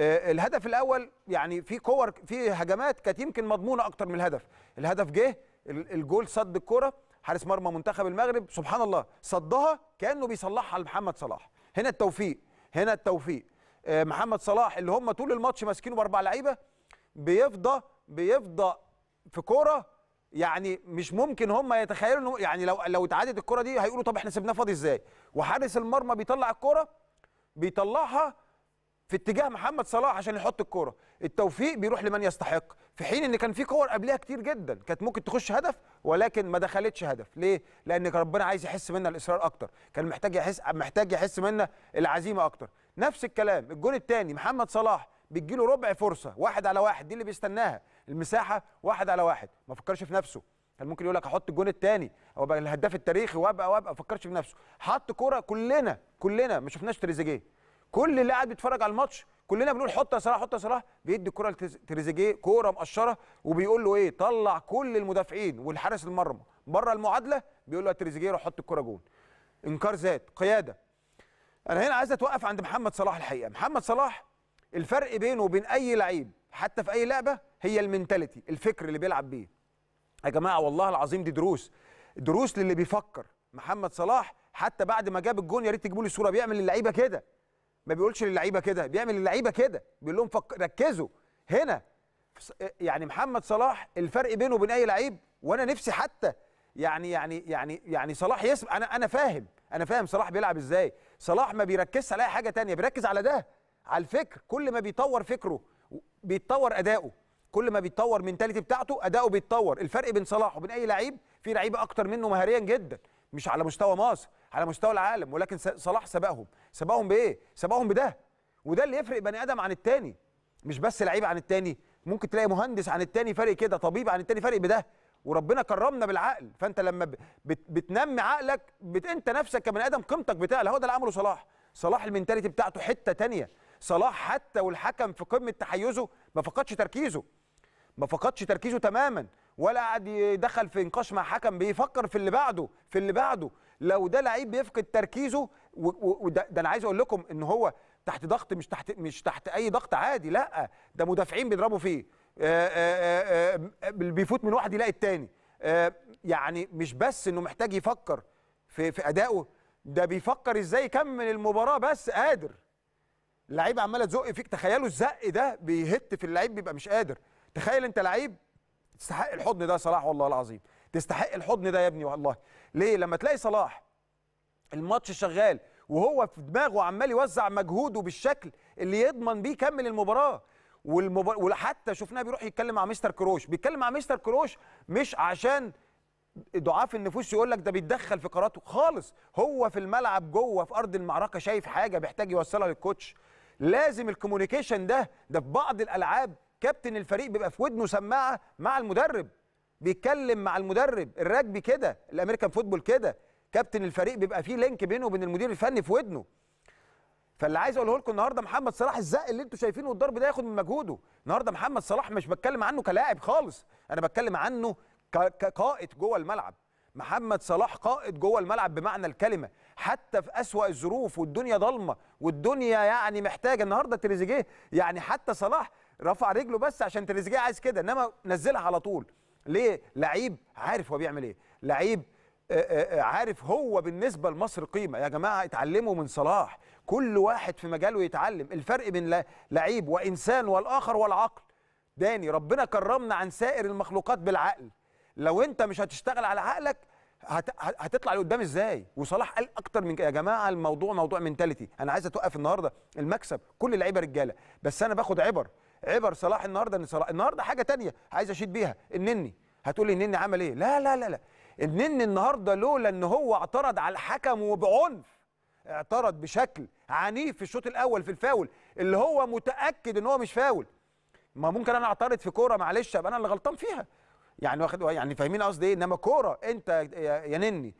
آه، الهدف الاول يعني في كور في هجمات كانت يمكن مضمونه اكتر من الهدف الهدف جه الجول صد الكره حارس مرمى منتخب المغرب سبحان الله صدها كانه بيصلحها لمحمد صلاح هنا التوفيق هنا التوفيق آه، محمد صلاح اللي هم طول الماتش ماسكينه باربع لعيبه بيفضى بيفضى في كوره يعني مش ممكن هم يتخيلوا انه يعني لو لو اتعادت الكوره دي هيقولوا طب احنا سيبناه فاضي ازاي وحارس المرمى بيطلع الكوره بيطلعها في اتجاه محمد صلاح عشان يحط الكوره التوفيق بيروح لمن يستحق في حين ان كان في كور قبلها كتير جدا كانت ممكن تخش هدف ولكن ما دخلتش هدف ليه لان ربنا عايز يحس منا الاصرار اكتر كان محتاج يحس محتاج يحس منا العزيمه اكتر نفس الكلام الجون الثاني محمد صلاح له ربع فرصه واحد على واحد دي اللي بيستناها المساحه واحد على واحد ما فكرش في نفسه كان ممكن يقول لك احط الجون الثاني او الهداف التاريخي وابقى وابقى ما فكرش في نفسه حط كوره كلنا كلنا ما شفناش تريزيجيه كل اللي قاعد بيتفرج على الماتش كلنا بنقول حط يا صلاح حط يا صلاح بيدي الكره لتريزيجيه كوره مقشره وبيقول له ايه طلع كل المدافعين والحارس المرمى بره المعادله بيقول له تريزيجيه روح حط الكره جون انكار ذات قياده انا هنا عايز اتوقف عند محمد صلاح الحقيقه محمد صلاح الفرق بينه وبين اي لعيب حتى في اي لعبه هي المينتاليتي الفكر اللي بيلعب بيه يا جماعه والله العظيم دي دروس دروس للي بيفكر محمد صلاح حتى بعد ما جاب الجون يا ريت تجيبوا لي صوره بيعمل اللعيبه كده ما بيقولش للعيبه كده بيعمل للعيبه كده بيقول لهم فك... ركزوا هنا يعني محمد صلاح الفرق بينه وبين اي لعيب وانا نفسي حتى يعني يعني يعني يعني صلاح يسمع انا انا فاهم انا فاهم صلاح بيلعب ازاي صلاح ما بيركزش على اي حاجه تانية بيركز على ده على الفكر كل ما بيطور فكره بيتطور اداؤه كل ما بيتطور منتاليتي بتاعته اداؤه بيتطور الفرق بين صلاح وبين اي لعيب في لعيبه اكتر منه مهاريا جدا مش على مستوى مصر على مستوى العالم ولكن صلاح سبقهم سبقهم بايه سبقهم بده وده اللي يفرق بني ادم عن التاني مش بس لعيب عن التاني ممكن تلاقي مهندس عن التاني فرق كده طبيب عن التاني فرق بده وربنا كرمنا بالعقل فانت لما بتنمي عقلك بت انت نفسك كبني ادم قيمتك بتاع هو ده اللي عمله صلاح صلاح المنتاليتي بتاعته حته تانية صلاح حتى والحكم في قمه تحيزه ما فقدش تركيزه ما فقدش تركيزه تماما ولا قاعد يدخل في نقاش مع حكم بيفكر في اللي بعده في اللي بعده لو ده لعيب بيفقد تركيزه وده انا عايز اقول لكم ان هو تحت ضغط مش تحت مش تحت اي ضغط عادي لا ده مدافعين بيضربوا فيه آه، آه، آه، بيفوت من واحد يلاقي التاني يعني مش بس انه محتاج يفكر في في ادائه ده بيفكر ازاي يكمل المباراه بس قادر اللعيب عماله تزق فيك تخيلوا الزق ده بيهت في اللعيب بيبقى مش قادر تخيل انت لعيب تستحق الحضن ده صلاح والله العظيم تستحق الحضن ده يا ابني والله ليه لما تلاقي صلاح الماتش شغال وهو في دماغه عمال يوزع مجهوده بالشكل اللي يضمن بيه يكمل المباراه والمبار... وحتى شفناه بيروح يتكلم مع مستر كروش بيتكلم مع مستر كروش مش عشان ضعاف النفوس يقول لك ده بيتدخل في قراراته خالص هو في الملعب جوه في ارض المعركه شايف حاجه بيحتاج يوصلها للكوتش لازم الكوميونيكيشن ده ده في بعض الالعاب كابتن الفريق بيبقى في ودنه سماعه مع المدرب بيتكلم مع المدرب الراجبي كده الامريكان فوتبول كده كابتن الفريق بيبقى فيه لينك بينه وبين المدير الفني في ودنه فاللي عايز اقوله لكم النهارده محمد صلاح الزق اللي انتم شايفينه والضرب ده ياخد من مجهوده النهارده محمد صلاح مش بتكلم عنه كلاعب خالص انا بتكلم عنه كقائد جوه الملعب محمد صلاح قائد جوه الملعب بمعنى الكلمه حتى في اسوا الظروف والدنيا ضلمه والدنيا يعني محتاجه النهارده تريزيجيه يعني حتى صلاح رفع رجله بس عشان تريزيجيه عايز كده انما نزلها على طول ليه لعيب عارف هو بيعمل ايه لعيب آه، آه، آه، عارف هو بالنسبه لمصر قيمه يا جماعه اتعلموا من صلاح كل واحد في مجاله يتعلم الفرق بين لعيب وانسان والاخر والعقل داني ربنا كرمنا عن سائر المخلوقات بالعقل لو انت مش هتشتغل على عقلك هتطلع لقدام ازاي وصلاح قال اكتر من يا جماعه الموضوع موضوع منتاليتي انا عايز اتوقف النهارده المكسب كل اللعيبه رجاله بس انا باخد عبر عبر صلاح النهارده ان صلاح النهارده حاجه تانية عايز اشيد بيها النني هتقول لي النني عمل ايه لا لا لا لا النني النهارده لولا ان هو اعترض على الحكم وبعنف اعترض بشكل عنيف في الشوط الاول في الفاول اللي هو متاكد ان هو مش فاول ما ممكن انا اعترض في كوره معلش ابقى انا اللي غلطان فيها يعني واخد يعني فاهمين قصدي ايه انما كوره انت يا نني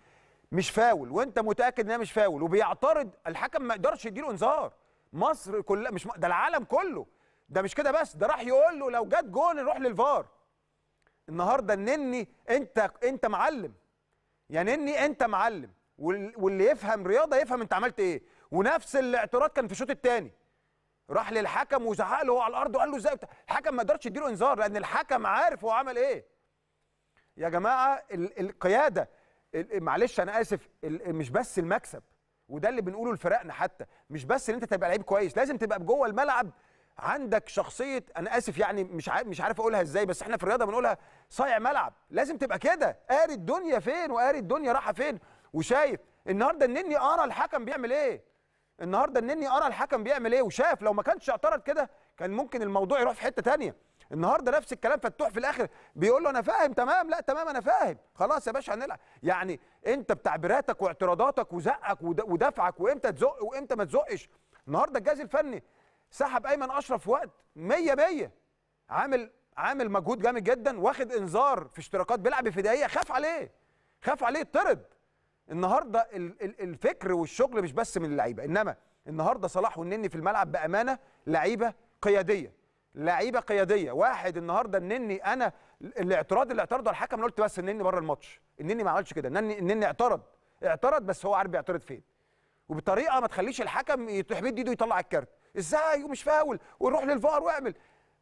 مش فاول وانت متاكد انها مش فاول وبيعترض الحكم ما يقدرش يديله انذار مصر كلها مش ده العالم كله ده مش كده بس ده راح يقول له لو جت جول نروح للفار النهارده النني انت انت معلم يا نني انت معلم واللي يفهم رياضه يفهم انت عملت ايه ونفس الاعتراض كان في الشوط الثاني راح للحكم وزعق له هو على الارض وقال له ازاي الحكم ما قدرش يديله انذار لان الحكم عارف هو عمل ايه يا جماعه القياده معلش انا اسف مش بس المكسب وده اللي بنقوله لفرقنا حتى مش بس ان انت تبقى لعيب كويس لازم تبقى جوه الملعب عندك شخصيه انا اسف يعني مش عارف مش عارف اقولها ازاي بس احنا في الرياضه بنقولها صايع ملعب لازم تبقى كده قاري الدنيا فين وقاري الدنيا رايحه فين وشايف النهارده النني ارى الحكم بيعمل ايه النهارده النني ارى الحكم بيعمل ايه وشاف لو ما كانش اعترض كده كان ممكن الموضوع يروح في حته ثانيه النهارده نفس الكلام فتوح في الاخر بيقول له انا فاهم تمام لا تمام انا فاهم خلاص يا باشا هنلعب يعني انت بتعبيراتك واعتراضاتك وزقك ودفعك وامتى تزق وامتى ما تزقش النهارده الجهاز الفني سحب ايمن اشرف وقت 100 100 عامل عامل مجهود جامد جدا واخد انذار في اشتراكات بيلعب في خاف عليه خاف عليه اطرد النهارده الفكر والشغل مش بس من اللعيبه انما النهارده صلاح والنني في الملعب بامانه لعيبه قياديه لعيبه قياديه واحد النهارده النني انا الاعتراض اللي اعترضه الحكم انا قلت بس النني بره الماتش النني ما عملش كده النني النني اعترض اعترض بس هو عارف بيعترض فين وبطريقه ما تخليش الحكم يطيح بيد ايده يطلع الكارت ازاي ومش فاول وروح للفار واعمل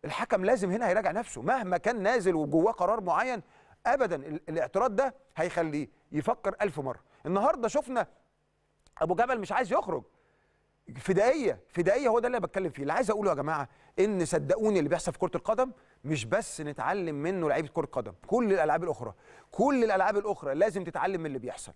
الحكم لازم هنا هيراجع نفسه مهما كان نازل وجواه قرار معين ابدا الاعتراض ده هيخليه يفكر ألف مره النهارده شفنا ابو جبل مش عايز يخرج فدائيه فدائيه هو ده اللي انا بتكلم فيه اللي عايز اقوله يا جماعه ان صدقوني اللي بيحصل في كره القدم مش بس نتعلم منه لعيبه كره قدم كل الالعاب الاخرى كل الالعاب الاخرى لازم تتعلم من اللي بيحصل